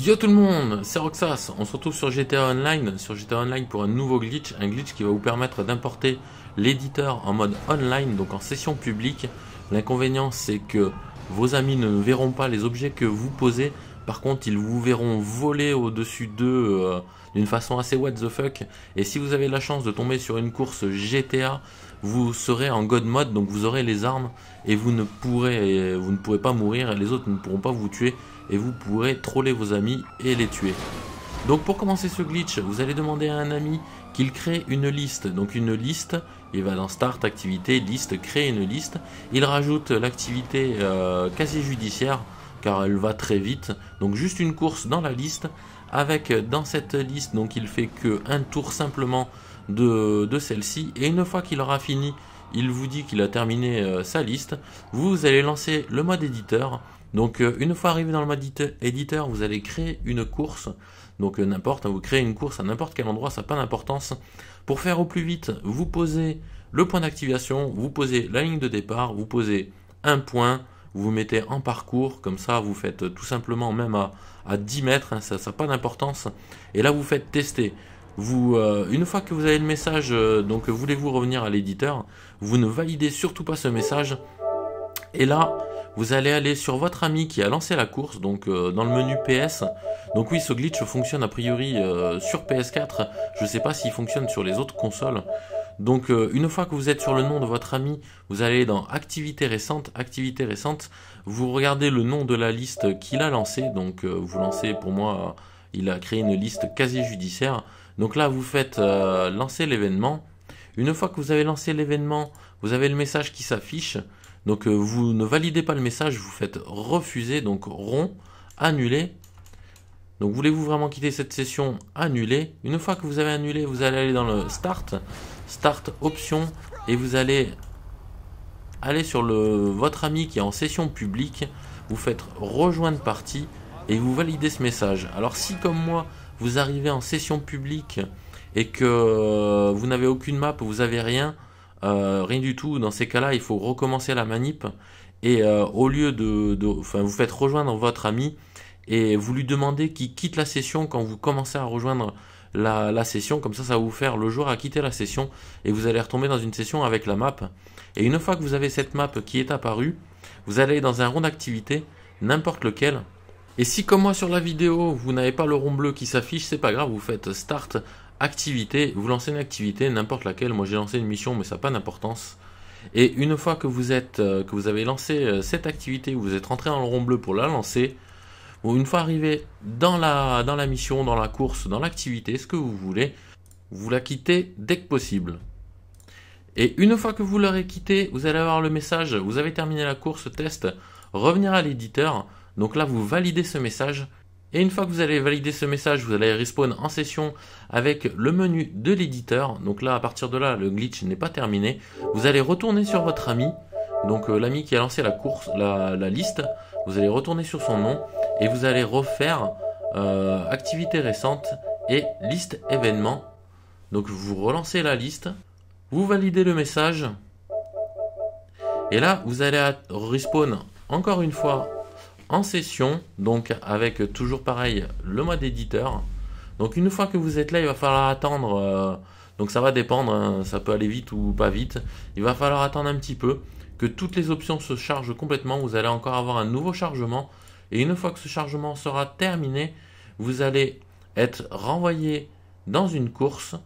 Yo tout le monde, c'est Roxas, on se retrouve sur GTA Online, sur GTA Online pour un nouveau glitch, un glitch qui va vous permettre d'importer l'éditeur en mode online, donc en session publique. L'inconvénient c'est que vos amis ne verront pas les objets que vous posez, par contre ils vous verront voler au-dessus d'eux euh, d'une façon assez what the fuck, et si vous avez la chance de tomber sur une course GTA, vous serez en god mode, donc vous aurez les armes, et vous ne pourrez, vous ne pourrez pas mourir, et les autres ne pourront pas vous tuer, et vous pourrez troller vos amis et les tuer. Donc pour commencer ce glitch, vous allez demander à un ami qu'il crée une liste. Donc une liste, il va dans Start, Activité, Liste, Créer une liste. Il rajoute l'activité euh, quasi judiciaire car elle va très vite. Donc juste une course dans la liste avec dans cette liste, donc il fait que un tour simplement de, de celle-ci. Et une fois qu'il aura fini il vous dit qu'il a terminé euh, sa liste. Vous, allez lancer le mode éditeur. Donc euh, une fois arrivé dans le mode éditeur, vous allez créer une course. Donc euh, n'importe, vous créez une course à n'importe quel endroit, ça n'a pas d'importance. Pour faire au plus vite, vous posez le point d'activation, vous posez la ligne de départ, vous posez un point, vous mettez en parcours, comme ça vous faites tout simplement même à, à 10 mètres, hein, ça n'a pas d'importance. Et là vous faites tester. Vous, euh, une fois que vous avez le message, euh, donc voulez-vous revenir à l'éditeur, vous ne validez surtout pas ce message. Et là, vous allez aller sur votre ami qui a lancé la course, donc euh, dans le menu PS. Donc oui, ce glitch fonctionne a priori sur PS4. Je ne sais pas s'il fonctionne sur les autres consoles. Donc une fois que vous êtes sur le nom de votre ami, vous allez dans activité récente activité récente, Vous regardez le nom de la liste qu'il a lancée. Donc vous lancez, pour moi, il a créé une liste quasi judiciaire. Donc là, vous faites euh, lancer l'événement. Une fois que vous avez lancé l'événement, vous avez le message qui s'affiche. Donc euh, vous ne validez pas le message, vous faites refuser, donc rond, annuler. Donc voulez-vous vraiment quitter cette session Annuler. Une fois que vous avez annulé, vous allez aller dans le Start, Start option. et vous allez aller sur le, votre ami qui est en session publique. Vous faites Rejoindre partie et vous validez ce message. Alors si comme moi, vous arrivez en session publique et que euh, vous n'avez aucune map, vous avez rien, euh, rien du tout, dans ces cas-là, il faut recommencer la manip. Et euh, au lieu de, Enfin, vous faites rejoindre votre ami et vous lui demandez qu'il quitte la session quand vous commencez à rejoindre la, la, session. Comme ça, ça va vous faire le joueur à quitter la session et vous allez retomber dans une session avec la map. Et une fois que vous avez cette map qui est apparue, vous allez dans un rond d'activité, n'importe lequel, et si comme moi sur la vidéo, vous n'avez pas le rond bleu qui s'affiche, c'est pas grave, vous faites Start, Activité, vous lancez une activité, n'importe laquelle. Moi j'ai lancé une mission, mais ça n'a pas d'importance. Et une fois que vous, êtes, euh, que vous avez lancé euh, cette activité, vous êtes rentré dans le rond bleu pour la lancer, une fois arrivé dans la, dans la mission, dans la course, dans l'activité, ce que vous voulez, vous la quittez dès que possible. Et une fois que vous l'aurez quitté, vous allez avoir le message, vous avez terminé la course test, revenir à l'éditeur, donc là, vous validez ce message. Et une fois que vous allez valider ce message, vous allez respawn en session avec le menu de l'éditeur. Donc là, à partir de là, le glitch n'est pas terminé. Vous allez retourner sur votre ami. Donc euh, l'ami qui a lancé la course, la, liste, vous allez retourner sur son nom et vous allez refaire euh, activité récente et liste événement. Donc vous relancez la liste, vous validez le message et là vous allez respawn encore une fois en session, donc avec toujours pareil le mode éditeur. Donc une fois que vous êtes là, il va falloir attendre. Euh, donc ça va dépendre, hein, ça peut aller vite ou pas vite. Il va falloir attendre un petit peu que toutes les options se chargent complètement. Vous allez encore avoir un nouveau chargement. Et une fois que ce chargement sera terminé, vous allez être renvoyé dans une course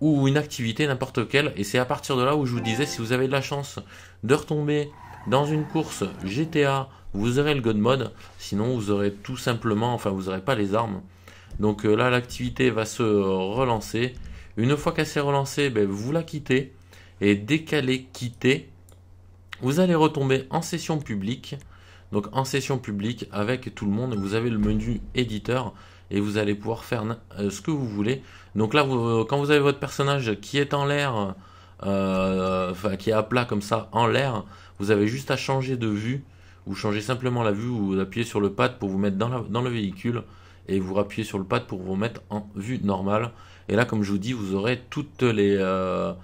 ou une activité, n'importe quelle. Et c'est à partir de là où je vous disais, si vous avez de la chance de retomber dans une course GTA, vous aurez le God Mode, sinon vous aurez tout simplement, enfin vous n'aurez pas les armes. Donc euh, là, l'activité va se relancer. Une fois qu'elle s'est relancée, ben, vous la quittez. Et dès qu'elle est quittée, vous allez retomber en session publique. Donc en session publique, avec tout le monde, vous avez le menu éditeur et vous allez pouvoir faire euh, ce que vous voulez. Donc là, euh, quand vous avez votre personnage qui est en l'air, enfin qui est à plat comme ça, en l'air, vous avez juste à changer de vue, vous changez simplement la vue, vous appuyez sur le pad pour vous mettre dans, le véhicule, et vous appuyez sur le pad pour vous mettre en vue normale. Et là, comme je vous dis, vous aurez toutes les, euh,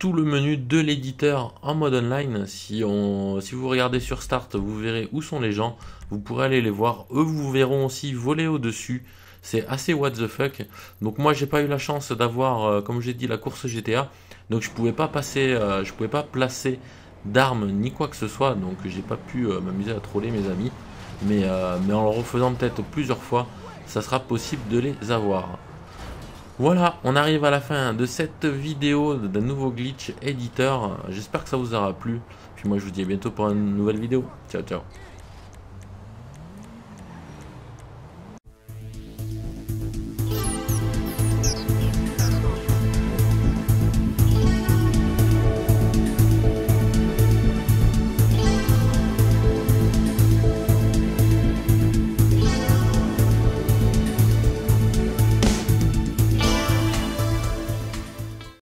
tout le menu de l'éditeur en mode online. Si, on, si vous regardez sur Start, vous verrez où sont les gens. Vous pourrez aller les voir. Eux vous verront aussi voler au-dessus. C'est assez what the fuck. Donc moi j'ai pas eu la chance d'avoir, euh, comme j'ai dit, la course GTA. Donc je pouvais pas passer, euh, je pouvais pas placer d'armes ni quoi que ce soit, donc j'ai pas pu euh, m'amuser à troller mes amis. Mais, euh, mais en le refaisant peut-être plusieurs fois, ça sera possible de les avoir. Voilà, on arrive à la fin de cette vidéo d'un nouveau glitch éditeur. J'espère que ça vous aura plu. Puis moi je vous dis à bientôt pour une nouvelle vidéo. Ciao ciao